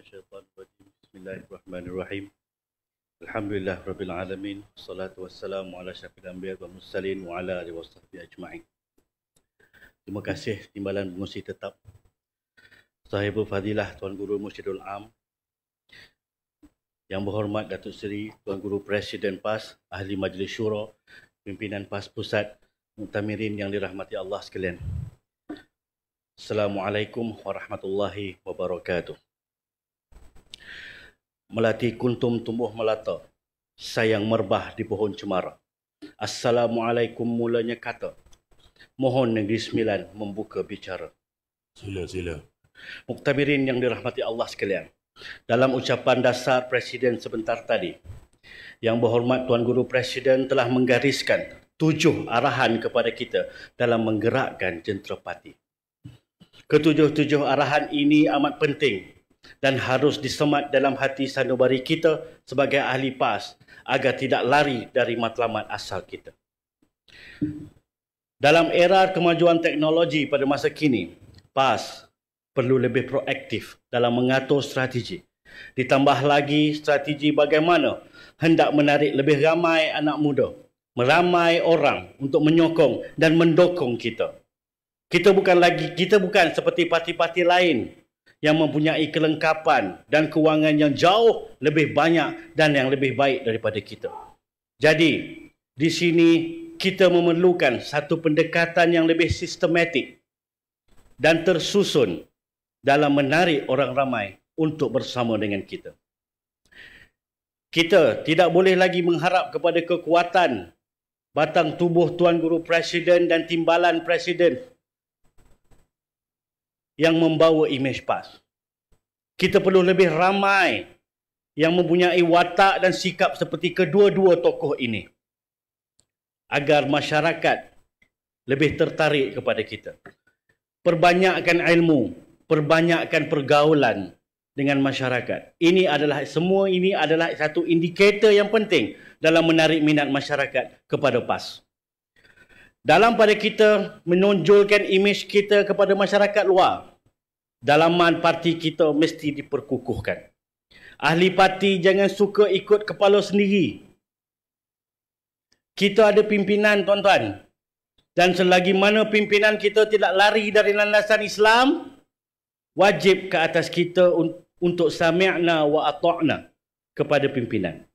syaitan wajib. Bismillahirrahmanirrahim. Alhamdulillah Rabbil Alamin. Salatu wassalamu ala syafil ambil wa mursalin wa ala alihi wa sahbihi ajma'in. Terima kasih timbalan pengurusi tetap. Sahibul Fadilah Tuan Guru Musyidul Am. Yang berhormat Datuk Seri Tuan Guru Presiden PAS, Ahli Majlis Syura, Pimpinan PAS Pusat, Muntamirin yang dirahmati Allah sekalian. Assalamualaikum warahmatullahi wabarakatuh melati kuntum tumbuh melata, sayang merbah di pohon cemara. Assalamualaikum mulanya kata, mohon Negeri Sembilan membuka bicara. Sila, sila. Muktabirin yang dirahmati Allah sekalian, dalam ucapan dasar Presiden sebentar tadi, yang berhormat Tuan Guru Presiden telah menggariskan tujuh arahan kepada kita dalam menggerakkan jentera parti. Ketujuh-tujuh arahan ini amat penting dan harus disemat dalam hati sanubari kita sebagai ahli PAS agar tidak lari dari matlamat asal kita. Dalam era kemajuan teknologi pada masa kini, PAS perlu lebih proaktif dalam mengatur strategi. Ditambah lagi strategi bagaimana hendak menarik lebih ramai anak muda, meramai orang untuk menyokong dan mendukung kita. Kita bukan lagi kita bukan seperti parti-parti lain yang mempunyai kelengkapan dan kewangan yang jauh lebih banyak dan yang lebih baik daripada kita. Jadi, di sini kita memerlukan satu pendekatan yang lebih sistematik dan tersusun dalam menarik orang ramai untuk bersama dengan kita. Kita tidak boleh lagi mengharap kepada kekuatan batang tubuh Tuan Guru Presiden dan timbalan Presiden yang membawa image pas. Kita perlu lebih ramai yang mempunyai watak dan sikap seperti kedua-dua tokoh ini agar masyarakat lebih tertarik kepada kita. Perbanyakkan ilmu, perbanyakkan pergaulan dengan masyarakat. Ini adalah semua ini adalah satu indikator yang penting dalam menarik minat masyarakat kepada PAS. Dalam pada kita menonjolkan imej kita kepada masyarakat luar, dalaman parti kita mesti diperkukuhkan. Ahli parti jangan suka ikut kepala sendiri. Kita ada pimpinan tuan-tuan. Dan selagi mana pimpinan kita tidak lari dari landasan Islam, wajib ke atas kita untuk sami'na wa ata'na kepada pimpinan.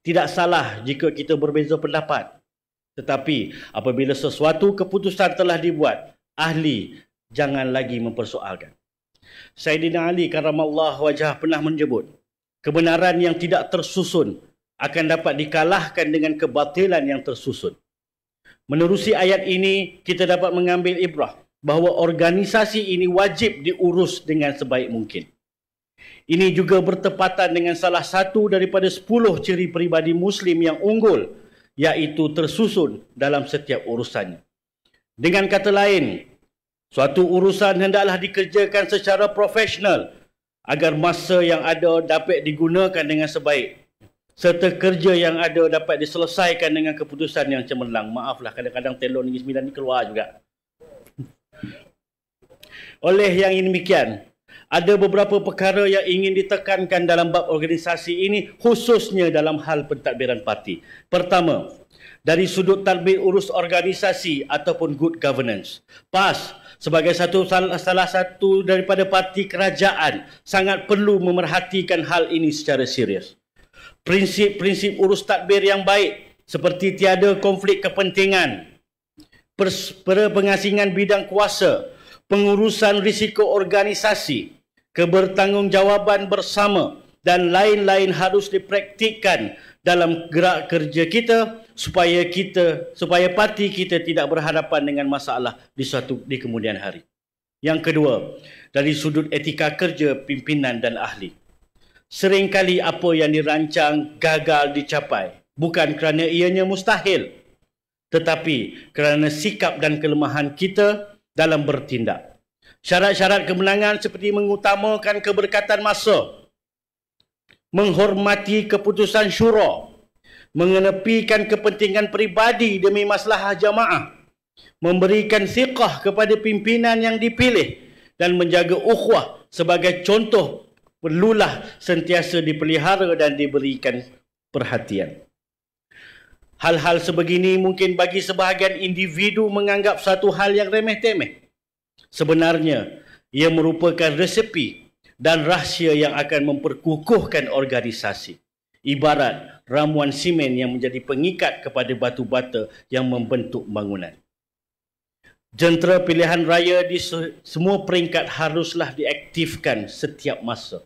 Tidak salah jika kita berbeza pendapat. Tetapi apabila sesuatu keputusan telah dibuat, ahli jangan lagi mempersoalkan. Sayyidina Ali karamallahu wajah pernah menyebut, kebenaran yang tidak tersusun akan dapat dikalahkan dengan kebatilan yang tersusun. Menerusi ayat ini, kita dapat mengambil ibrah bahawa organisasi ini wajib diurus dengan sebaik mungkin. Ini juga bertepatan dengan salah satu daripada sepuluh ciri peribadi Muslim yang unggul iaitu tersusun dalam setiap urusannya. Dengan kata lain, Suatu urusan hendaklah dikerjakan secara profesional agar masa yang ada dapat digunakan dengan sebaik serta kerja yang ada dapat diselesaikan dengan keputusan yang cemerlang. Maaflah kadang-kadang telur negeri sembilan ni keluar juga. Oleh yang ini demikian, ada beberapa perkara yang ingin ditekankan dalam bab organisasi ini khususnya dalam hal pentadbiran parti. Pertama, dari sudut tadbir urus organisasi ataupun good governance. PAS sebagai satu salah satu daripada parti kerajaan sangat perlu memerhatikan hal ini secara serius. Prinsip-prinsip urus tadbir yang baik seperti tiada konflik kepentingan, perpengasingan bidang kuasa, pengurusan risiko organisasi, kebertanggungjawaban bersama dan lain-lain harus dipraktikkan dalam gerak kerja kita supaya kita supaya parti kita tidak berhadapan dengan masalah di suatu di kemudian hari. Yang kedua, dari sudut etika kerja pimpinan dan ahli. Seringkali apa yang dirancang gagal dicapai bukan kerana ianya mustahil tetapi kerana sikap dan kelemahan kita dalam bertindak. Syarat-syarat kemenangan seperti mengutamakan keberkatan masa, menghormati keputusan syurah, mengenepikan kepentingan peribadi demi masalah jamaah, memberikan siqah kepada pimpinan yang dipilih dan menjaga ukhwah sebagai contoh perlulah sentiasa dipelihara dan diberikan perhatian. Hal-hal sebegini mungkin bagi sebahagian individu menganggap satu hal yang remeh-temeh. Sebenarnya, ia merupakan resepi dan rahsia yang akan memperkukuhkan organisasi. Ibarat ramuan simen yang menjadi pengikat kepada batu bata yang membentuk bangunan. Jentera pilihan raya di semua peringkat haruslah diaktifkan setiap masa.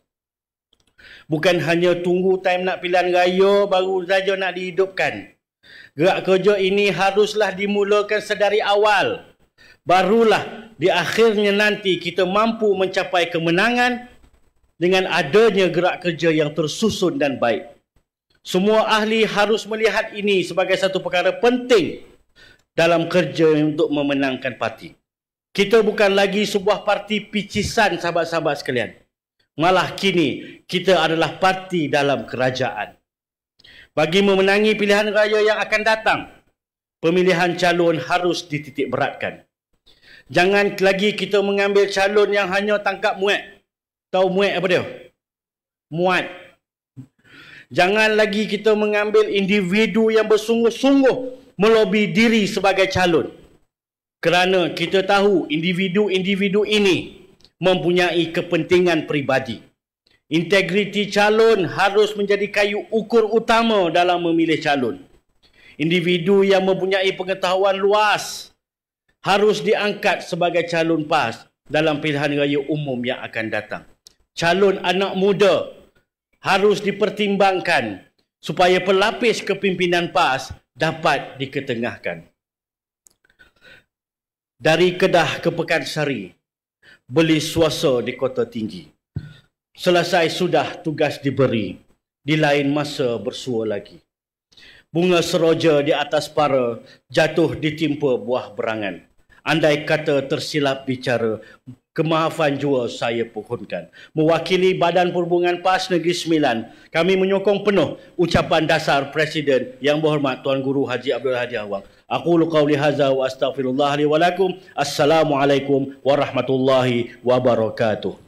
Bukan hanya tunggu time nak pilihan raya baru saja nak dihidupkan. Gerak kerja ini haruslah dimulakan sedari awal. Barulah di akhirnya nanti kita mampu mencapai kemenangan dengan adanya gerak kerja yang tersusun dan baik. Semua ahli harus melihat ini sebagai satu perkara penting dalam kerja untuk memenangkan parti. Kita bukan lagi sebuah parti picisan sahabat-sahabat sekalian. Malah kini kita adalah parti dalam kerajaan. Bagi memenangi pilihan raya yang akan datang, pemilihan calon harus dititik beratkan. Jangan lagi kita mengambil calon yang hanya tangkap muat. Tahu muat apa dia? Muat. Jangan lagi kita mengambil individu yang bersungguh-sungguh melobi diri sebagai calon. Kerana kita tahu individu-individu ini mempunyai kepentingan peribadi. Integriti calon harus menjadi kayu ukur utama dalam memilih calon. Individu yang mempunyai pengetahuan luas harus diangkat sebagai calon PAS dalam pilihan raya umum yang akan datang. Calon anak muda harus dipertimbangkan supaya pelapis kepimpinan PAS dapat diketengahkan. Dari Kedah ke Pekan Sari, beli suasa di Kota Tinggi. Selesai sudah tugas diberi, di lain masa bersua lagi. Bunga seroja di atas para jatuh ditimpa buah berangan. Andai kata tersilap bicara, kemaafan jua saya pohonkan. Mewakili Badan Perhubungan PAS Negeri Sembilan, kami menyokong penuh ucapan dasar Presiden Yang Berhormat Tuan Guru Haji Abdul Hadi Awang. Aku lukau lihaza wa astaghfirullah li Assalamualaikum warahmatullahi wabarakatuh.